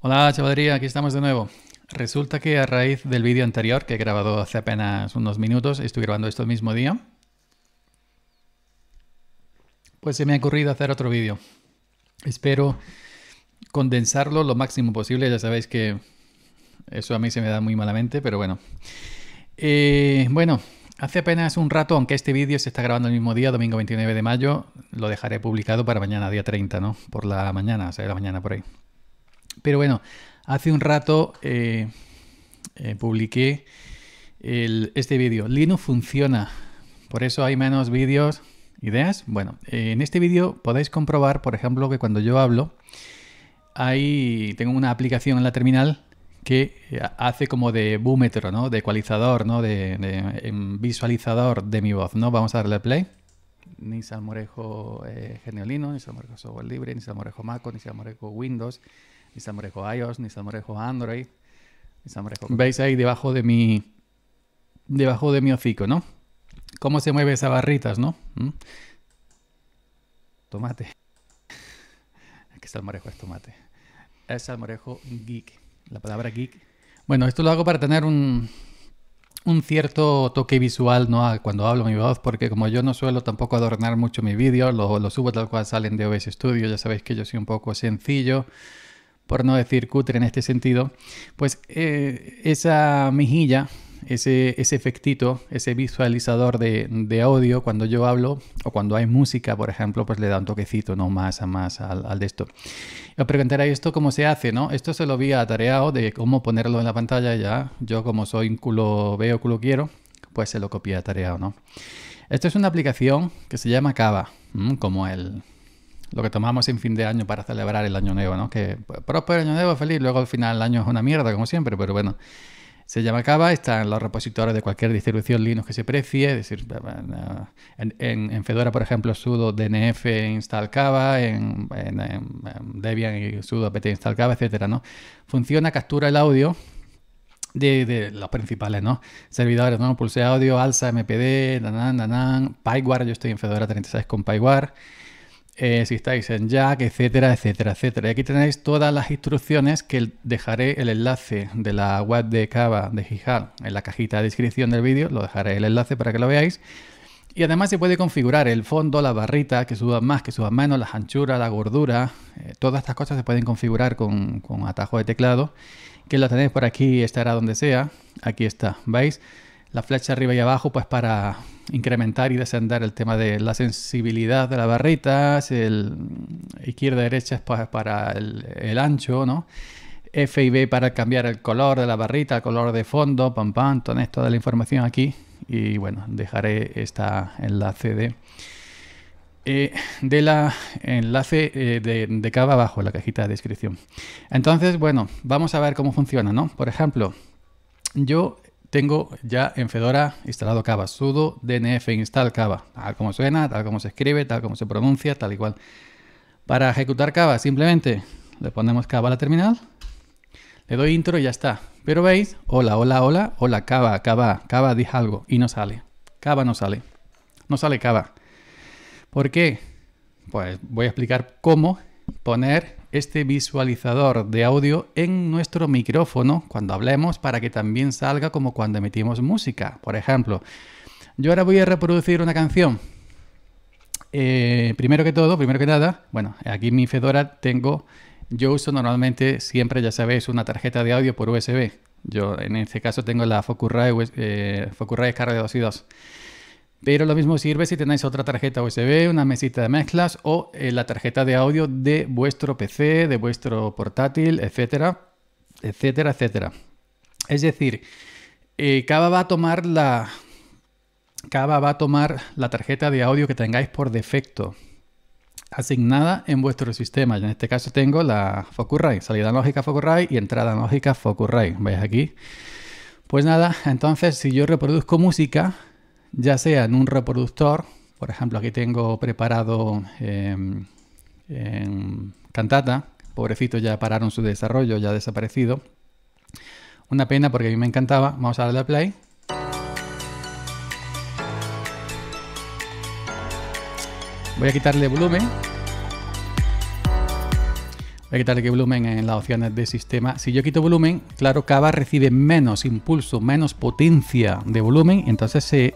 Hola chavalería, aquí estamos de nuevo. Resulta que a raíz del vídeo anterior que he grabado hace apenas unos minutos, estoy grabando esto el mismo día, pues se me ha ocurrido hacer otro vídeo. Espero condensarlo lo máximo posible, ya sabéis que eso a mí se me da muy malamente, pero bueno. Eh, bueno, hace apenas un rato, aunque este vídeo se está grabando el mismo día, domingo 29 de mayo, lo dejaré publicado para mañana, día 30, ¿no? Por la mañana, o sea, de la mañana por ahí. Pero bueno, hace un rato eh, eh, publiqué este vídeo. Linux funciona, por eso hay menos vídeos. ¿Ideas? Bueno, eh, en este vídeo podéis comprobar, por ejemplo, que cuando yo hablo, tengo una aplicación en la terminal que hace como de búmetro, ¿no? De ecualizador, ¿no? De, em, visualizador de mi voz, ¿no? Vamos a darle play. Ni Salmorejo eh, Geniolino, ni Salmorejo Software Libre, ni Salmorejo Maco, ni Salmorejo Windows, ni se iOS, ni se Android, ni Veis ahí debajo de mi... debajo de mi hocico, ¿no? Cómo se mueve esas barritas, ¿no? ¿Mm? Tomate. Aquí salmorejo es tomate. Es salmorejo geek. La palabra geek. Bueno, esto lo hago para tener un, un cierto toque visual ¿no? cuando hablo mi voz, porque como yo no suelo tampoco adornar mucho mis vídeos, los lo subo tal cual salen de OBS Studio, ya sabéis que yo soy un poco sencillo, por no decir cutre en este sentido, pues eh, esa mejilla, ese, efectito, ese visualizador de, audio cuando yo hablo o cuando hay música, por ejemplo, pues le da un toquecito, ¿no? Más a más al, de esto. Os preguntaréis esto cómo se hace, ¿no? Esto se lo vi atareado de cómo ponerlo en la pantalla ya. Yo como soy un culo veo, culo quiero, pues se lo copié atareado, ¿no? Esto es una aplicación que se llama Cava, como el, lo que tomamos en fin de año para celebrar el año nuevo, ¿no? Que próspero año nuevo, feliz. Luego al final el año es una mierda, como siempre, pero bueno. Se llama Cava, está en los repositorios de cualquier distribución Linux que se precie, es decir, eh, en, Fedora, por ejemplo, sudo dnf install Cava, en, Debian sudo apt install Cava, etcétera, ¿no? Funciona, captura el audio de, los principales, ¿no? Servidores, ¿no? Pulse Audio, Alsa, MPD, nanan, nanan, yo estoy en Fedora 36 con PyWare, eh, si estáis en Jack, etcétera, etcétera, etcétera. Y aquí tenéis todas las instrucciones que dejaré el enlace de la web de Kava de Gijal en la cajita de descripción del vídeo, lo dejaré el enlace para que lo veáis. Y además se puede configurar el fondo, la barrita, que suba más, que suba menos, las anchuras, la gordura. Eh, todas estas cosas se pueden configurar con, atajo de teclado. Que lo tenéis por aquí, estará donde sea. Aquí está, ¿veis? la flecha arriba y abajo, pues para incrementar y descender el tema de la sensibilidad de la barrita, el izquierda derecha es para, el, ancho, ¿no? F y B para cambiar el color de la barrita, color de fondo, pam pam, tenéis toda la información aquí y bueno, dejaré esta enlace de eh, la enlace eh, de, de acá abajo, en la cajita de descripción. Entonces, bueno, vamos a ver cómo funciona, ¿no? Por ejemplo, yo tengo ya en Fedora instalado cava sudo dnf install Kava, tal como suena, tal como se escribe, tal como se pronuncia, tal y cual. Para ejecutar cava simplemente le ponemos Kava a la terminal, le doy intro y ya está. Pero veis, hola, hola, hola, hola, cava cava cava dijo algo y no sale. cava no sale. No sale cava ¿Por qué? Pues voy a explicar cómo poner este visualizador de audio en nuestro micrófono cuando hablemos para que también salga como cuando emitimos música. Por ejemplo, yo ahora voy a reproducir una canción. Eh, primero que todo, primero que nada, bueno, aquí en mi Fedora tengo, yo uso normalmente siempre, ya sabéis, una tarjeta de audio por USB. Yo en este caso tengo la Focusrite, eh, 2 y 2. Pero lo mismo sirve si tenéis otra tarjeta USB, una mesita de mezclas o eh, la tarjeta de audio de vuestro PC, de vuestro portátil, etcétera, etcétera, etcétera. Es decir, eh, Cava va a tomar la. Cava va a tomar la tarjeta de audio que tengáis por defecto asignada en vuestro sistema. en este caso tengo la Focusrite, salida lógica Focusrite y entrada lógica Focusrite. Veis aquí. Pues nada, entonces si yo reproduzco música, ya sea en un reproductor, por ejemplo aquí tengo preparado em, en Cantata, pobrecito ya pararon su desarrollo, ya ha desaparecido. Una pena porque a mí me encantaba, vamos a darle a play. Voy a quitarle volumen. Voy a quitarle volumen en las opciones de sistema. Si yo quito volumen, claro, Cava recibe menos impulso, menos potencia de volumen, entonces se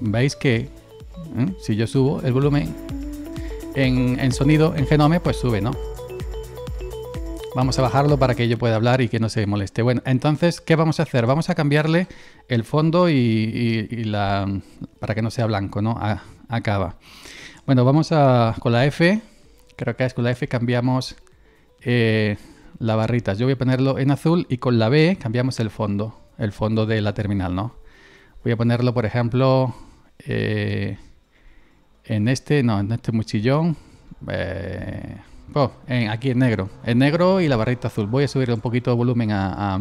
veis que ¿eh? si yo subo el volumen en, sonido, en genome, pues sube, ¿no? Vamos a bajarlo para que yo pueda hablar y que no se moleste. Bueno, entonces, ¿qué vamos a hacer? Vamos a cambiarle el fondo y, la para que no sea blanco, ¿no? acaba. Bueno, vamos a con la F, creo que es con la F cambiamos eh, la barrita. Yo voy a ponerlo en azul y con la B cambiamos el fondo, el fondo de la terminal, ¿no? Voy a ponerlo, por ejemplo, eh, en este, no, en este mochillón. Eh, oh, aquí en negro. En negro y la barrita azul. Voy a subirle un poquito de volumen a,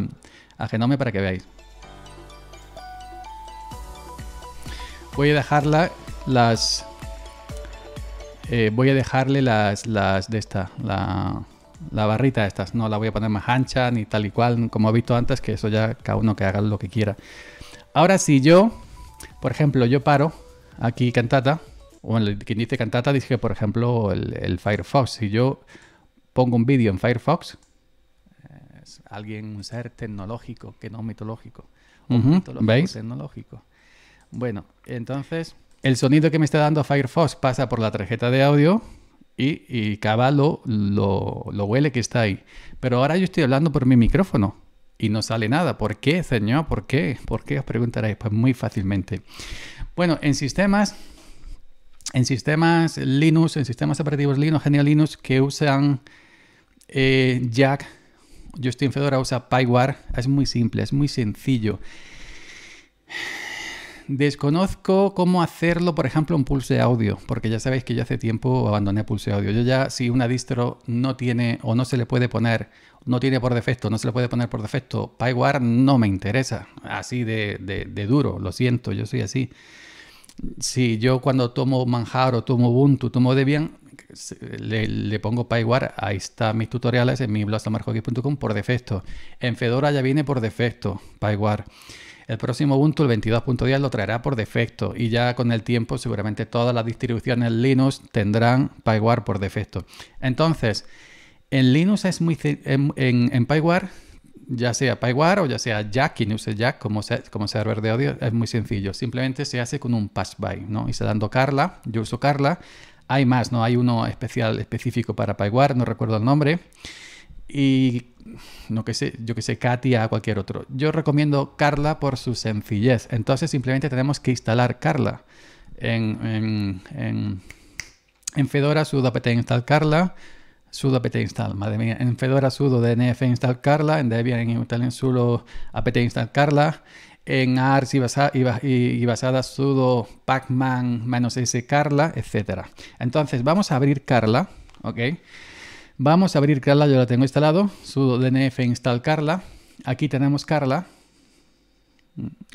a, Genome para que veáis. Voy a dejarla las... Eh, voy a dejarle las, las de esta, la, la barrita de estas. No la voy a poner más ancha ni tal y cual, como he visto antes, que eso ya cada uno que haga lo que quiera. Ahora si yo, por ejemplo, yo paro aquí cantata, o el, quien dice cantata dice por ejemplo, el, Firefox. Si yo pongo un vídeo en Firefox, eh, es alguien, un ser tecnológico, que no mitológico, ¿Veis? tecnológico. Bueno, entonces el sonido que me está dando Firefox pasa por la tarjeta de audio y, y lo, lo, huele que está ahí. Pero ahora yo estoy hablando por mi micrófono y no sale nada. ¿Por qué, señor? ¿Por qué? ¿Por qué? Os preguntaréis. Pues muy fácilmente. Bueno, en sistemas, en sistemas Linux, en sistemas operativos Linux, Genial Linux, que usan eh, Jack, Justin Fedora usa PyWare, es muy simple, es muy sencillo. Desconozco cómo hacerlo, por ejemplo, en Pulse Audio, porque ya sabéis que yo hace tiempo abandoné Pulse Audio. Yo ya, si una distro no tiene o no se le puede poner, no tiene por defecto, no se le puede poner por defecto, PyWare no me interesa, así de, duro, lo siento, yo soy así. Si yo cuando tomo Manjaro, tomo Ubuntu, tomo Debian, le, pongo PyWare, ahí están mis tutoriales en mi blog por defecto. En Fedora ya viene por defecto PyWare. El próximo Ubuntu, el 22.10, lo traerá por defecto y ya con el tiempo seguramente todas las distribuciones Linux tendrán PyWare por defecto. Entonces, en Linux es muy... En, en, ya sea PyWare o ya sea Jack, quien use Jack como, como server de audio, es muy sencillo. Simplemente se hace con un by, ¿no? Y se dando Carla, yo uso Carla. Hay más, ¿no? Hay uno especial, específico para PyWare, no recuerdo el nombre. Y no que sé, yo que sé, Katia a cualquier otro. Yo recomiendo Carla por su sencillez. Entonces simplemente tenemos que instalar Carla. En, en, Fedora sudo apt install Carla, sudo apt install, madre mía. En Fedora sudo dnf install Carla, en Debian install sudo apt install Carla, en ARS y, basada sudo pacman-s Carla, etc. Entonces vamos a abrir Carla, ¿ok? Vamos a abrir Carla, yo la tengo instalado, sudo dnf install Carla. Aquí tenemos Carla.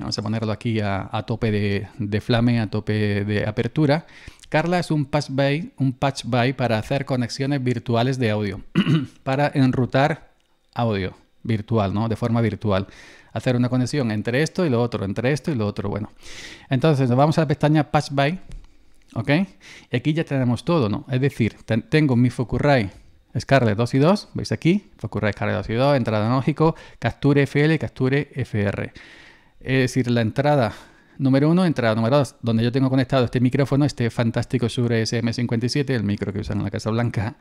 Vamos a ponerlo aquí a, tope de, flame, a tope de apertura. Carla es un patch by, un patch para hacer conexiones virtuales de audio, para enrutar audio virtual, ¿no? De forma virtual. Hacer una conexión entre esto y lo otro, entre esto y lo otro. Bueno, entonces nos vamos a la pestaña Patch by, ¿ok? Y aquí ya tenemos todo, ¿no? Es decir, tengo mi Focusrite Scarlett 2 y 2, veis aquí, Focusrite Scarlett 2 y 2, entrada lógico, capture FL, capture FR. Es decir, la entrada número 1, entrada número 2, donde yo tengo conectado este micrófono, este fantástico Shure SM57, el micro que usan en la Casa Blanca,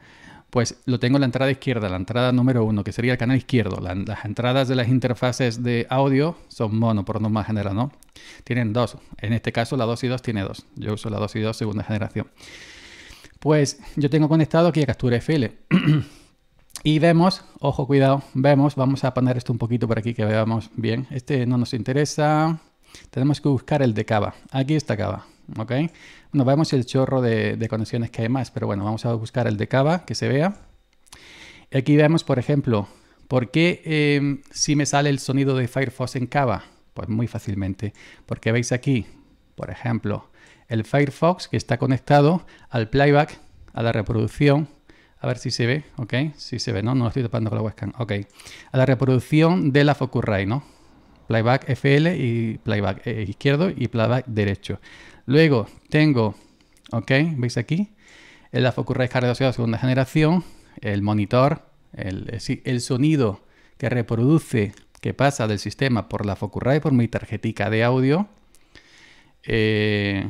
pues lo tengo en la entrada izquierda, la entrada número 1, que sería el canal izquierdo. las entradas de las interfaces de audio son mono, por norma general, ¿no? Tienen dos. En este caso, la 2 y 2 tiene dos. Yo uso la 2 y 2 segunda generación. Pues yo tengo conectado aquí a Capture FL. y vemos, ojo, cuidado, vemos, vamos a poner esto un poquito por aquí que veamos bien. Este no nos interesa. Tenemos que buscar el de Cava. Aquí está Cava. ¿ok? Bueno, vemos el chorro de, conexiones que hay más, pero bueno, vamos a buscar el de Cava, que se vea. Aquí vemos, por ejemplo, ¿por qué em, si me sale el sonido de Firefox en Cava? Pues muy fácilmente, porque veis aquí, por ejemplo, el Firefox que está conectado al playback, a la reproducción. A ver si se ve, ¿ok? Si se ve, ¿no? No estoy tapando con la webcam, ¿ok? A la reproducción de la Focusrite, ¿no? Playback FL y playback eh, izquierdo y playback derecho. Luego tengo, ¿ok? ¿Veis aquí? La Focusrite Hardware de segunda generación, el monitor, eh, el, sonido que reproduce, que pasa del sistema por la Focusrite, por mi tarjetica de audio. Eh,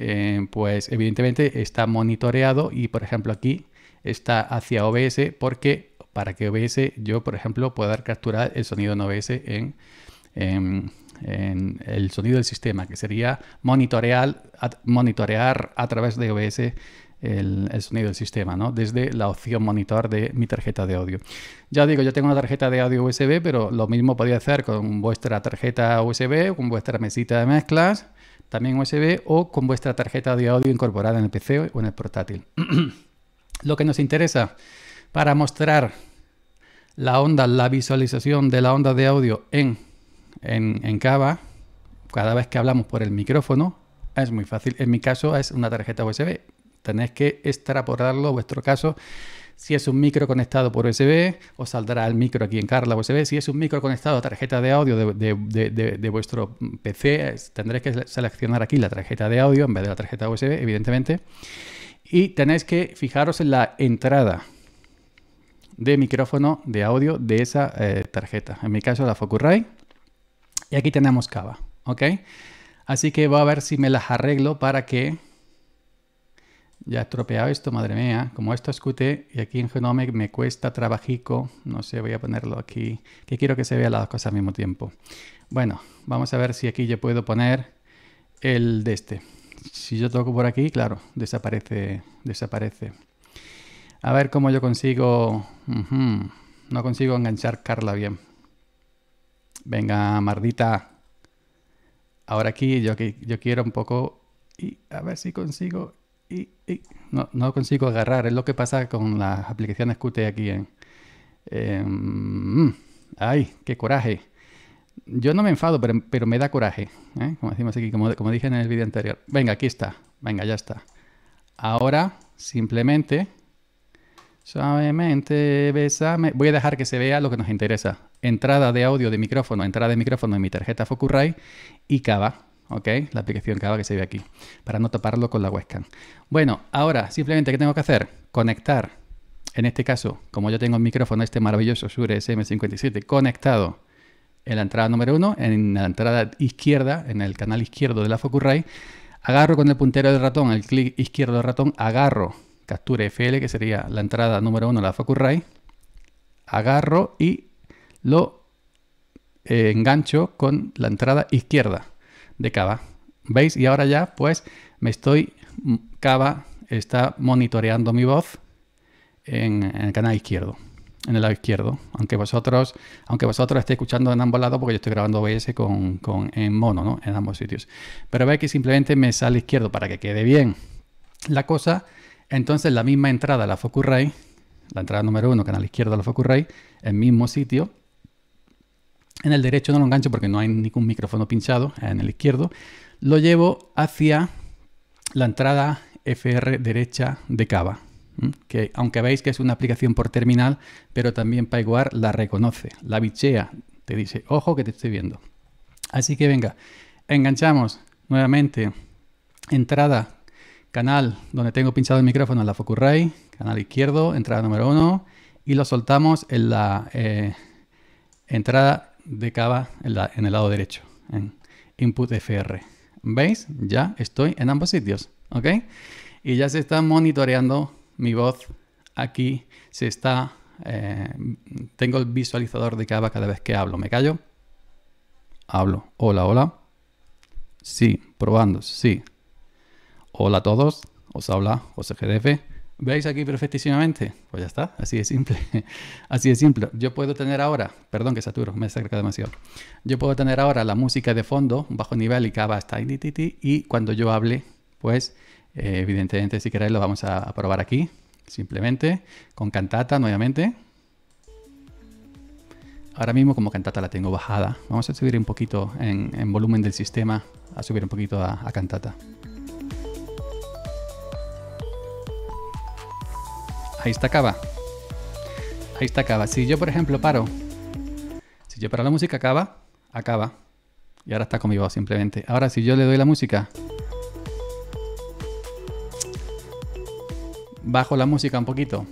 eh, pues evidentemente está monitoreado y por ejemplo aquí está hacia OBS porque para que OBS yo por ejemplo pueda capturar el sonido en OBS en, el sonido del sistema que sería monitorear, a, monitorear a través de OBS el, sonido del sistema, ¿no? Desde la opción monitor de mi tarjeta de audio. Ya digo, yo tengo una tarjeta de audio USB, pero lo mismo podría hacer con vuestra tarjeta USB, con vuestra mesita de mezclas, también USB o con vuestra tarjeta de audio incorporada en el PC o en el portátil. Lo que nos interesa para mostrar la onda, la visualización de la onda de audio en, en, en Cava, cada vez que hablamos por el micrófono, es muy fácil. En mi caso es una tarjeta USB. Tenéis que extrapolarlo, vuestro caso, si es un micro conectado por USB, os saldrá el micro aquí en Carla USB. Si es un micro conectado a tarjeta de audio de, vuestro PC, tendréis que seleccionar aquí la tarjeta de audio en vez de la tarjeta USB, evidentemente. Y tenéis que fijaros en la entrada de micrófono de audio de esa eh, tarjeta. En mi caso la Focusrite. Y aquí tenemos Cava, ¿ok? Así que voy a ver si me las arreglo para que ya he estropeado esto, madre mía. Como esto escute, y aquí en Genomic me cuesta trabajico. No sé, voy a ponerlo aquí. Que quiero que se vean las dos cosas al mismo tiempo. Bueno, vamos a ver si aquí yo puedo poner el de este. Si yo toco por aquí, claro, desaparece. desaparece. A ver cómo yo consigo... No consigo enganchar Carla bien. Venga, mardita. Ahora aquí yo, yo quiero un poco... Y a ver si consigo y, No, consigo agarrar. Es lo que pasa con las aplicaciones Qt aquí en... Em, mm, ¡Ay, qué coraje! Yo no me enfado, pero, me da coraje. ¿eh? Como decimos aquí, como, como dije en el vídeo anterior. Venga, aquí está. Venga, ya está. Ahora, simplemente, suavemente, besame. Voy a dejar que se vea lo que nos interesa. Entrada de audio de micrófono, entrada de micrófono en mi tarjeta Focusrite y cava. ¿ok? La aplicación acaba que se ve aquí, para no taparlo con la webcam. Bueno, ahora simplemente, que tengo que hacer? Conectar, en este caso, como yo tengo el micrófono este maravilloso Shure SM57 conectado en la entrada número 1, en la entrada izquierda, en el canal izquierdo de la Focusrite, agarro con el puntero del ratón, el clic izquierdo del ratón, agarro captura FL, que sería la entrada número 1 de la Focusrite, agarro y lo eh, engancho con la entrada izquierda de Cava. ¿Veis? Y ahora ya, pues, me estoy... Mm, Cava está monitoreando mi voz en, el canal izquierdo, en el lado izquierdo. Aunque vosotros, aunque vosotros estéis escuchando en ambos lados, porque yo estoy grabando OBS con, en mono, ¿no? En ambos sitios. Pero veis que simplemente me sale izquierdo para que quede bien la cosa. Entonces la misma entrada, la Focusrite, la entrada número uno, canal izquierdo la rey, el mismo sitio, en el derecho no lo engancho porque no hay ningún micrófono pinchado, eh, en el izquierdo. Lo llevo hacia la entrada FR derecha de Kava, que aunque veis que es una aplicación por terminal, pero también PyGuard la reconoce, la bichea, te dice, ojo que te estoy viendo. Así que venga, enganchamos nuevamente entrada, canal donde tengo pinchado el micrófono en la Focusrite, canal izquierdo, entrada número 1, y lo soltamos en la eh, entrada de Cava en, el lado derecho, en input fr. ¿Veis? Ya estoy en ambos sitios, ¿ok? Y ya se está monitoreando mi voz aquí, se está... Eh, tengo el visualizador de Cava cada vez que hablo. ¿Me callo? Hablo. Hola, hola. Sí, probando, sí. Hola a todos, os habla José GDF. ¿Veis aquí perfectísimamente? Pues ya está, así de simple. así de simple. Yo puedo tener ahora, perdón que saturo, me acerca demasiado. Yo puedo tener ahora la música de fondo, bajo nivel y cava hasta y cuando yo hable, pues eh, evidentemente si queréis lo vamos a probar aquí, simplemente, con cantata nuevamente. Ahora mismo como cantata la tengo bajada. Vamos a subir un poquito en, volumen del sistema, a subir un poquito a cantata. ahí está acaba. Ahí está acaba. Si yo, por ejemplo, paro. Si yo paro la música, acaba. Acaba. Y ahora está con mi voz simplemente. Ahora si yo le doy la música. Bajo la música un poquito.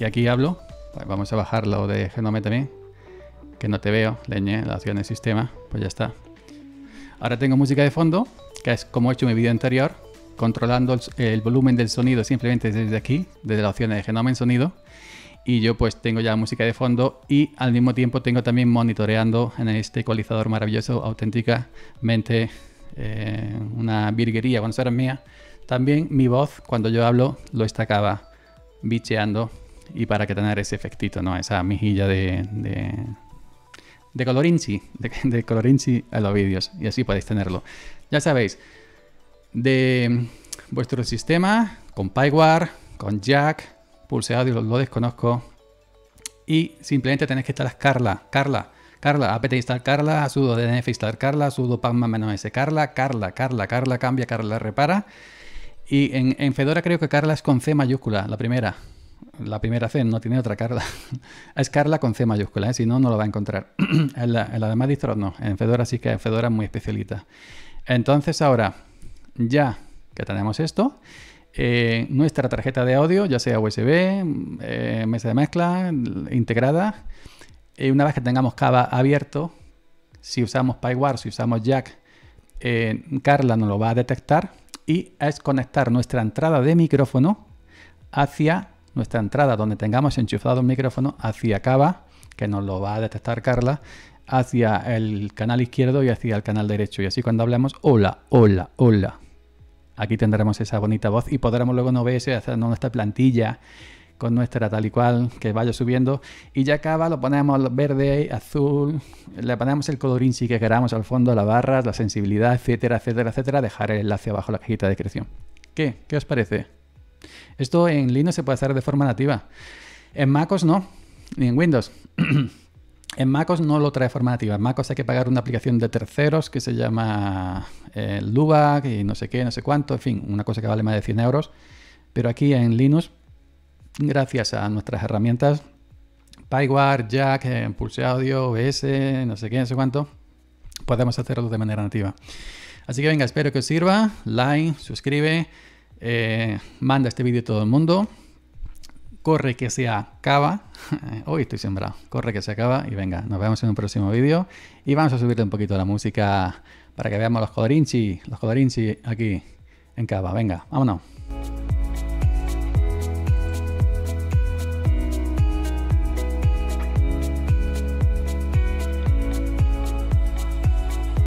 Y aquí hablo. Pues vamos a bajarlo de Genome también. Que no te veo. Leñe, la acción del sistema. Pues ya está. Ahora tengo música de fondo. Que es como he hecho en mi vídeo anterior controlando el, volumen del sonido simplemente desde aquí, desde la opción de genoma en sonido. Y yo pues tengo ya música de fondo y al mismo tiempo tengo también monitoreando en este ecualizador maravilloso, auténticamente eh, una virguería cuando era mía. También mi voz cuando yo hablo lo acaba bicheando y para que tener ese efectito, ¿no? Esa mejilla de, de de Colorinci, de, a los vídeos, y así podéis tenerlo. Ya sabéis, de vuestro sistema con Pywar, con Jack, Pulseaudio Audio, lo desconozco. Y simplemente tenéis que instalar Carla, Carla, Carla, apt install Carla, sudo dnf instalar Carla, sudo pacman-s Carla, Carla, Carla, Carla, cambia, Carla, repara. Y en, Fedora creo que Carla es con C mayúscula, la primera. La primera C, no tiene otra Carla. es Carla con C mayúscula, ¿eh? si no, no lo va a encontrar. en, la, demás no, en Fedora sí que Fedora es muy especialita. Entonces ahora, ya que tenemos esto, eh, nuestra tarjeta de audio, ya sea USB, eh, mesa de mezcla, integrada, y eh, una vez que tengamos Cava abierto, si usamos PyWire, si usamos Jack, Carla nos lo va a detectar y es conectar nuestra entrada de micrófono hacia nuestra entrada donde tengamos enchufado el micrófono hacia Cava, que nos lo va a detectar Carla, hacia el canal izquierdo y hacia el canal derecho. Y así cuando hablemos, hola, hola, hola aquí tendremos esa bonita voz y podremos luego no OBS hacer nuestra plantilla con nuestra tal y cual que vaya subiendo y ya acaba, lo ponemos verde, azul, le ponemos el colorín si que queramos al fondo, la barra, la sensibilidad, etcétera, etcétera, etcétera, dejar el enlace abajo en la cajita de descripción. ¿Qué? ¿Qué os parece? Esto en Linux se puede hacer de forma nativa. En MacOS no, ni en Windows. En MacOS no lo trae formativa. En MacOS hay que pagar una aplicación de terceros que se llama eh, y no sé qué, no sé cuánto, en fin, una cosa que vale más de 100 euros. Pero aquí en Linux, gracias a nuestras herramientas, PyWare, Jack, PulseAudio, eh, Pulse Audio, OBS, no sé qué, no sé cuánto, podemos hacerlo de manera nativa. Así que venga, espero que os sirva. Like, suscribe, eh, manda este vídeo a todo el mundo corre que se acaba. Hoy estoy sembrado. Corre que se acaba y venga, nos vemos en un próximo vídeo. Y vamos a subirle un poquito la música para que veamos los colorinchi, los colorinchi aquí en Cava. Venga, vámonos.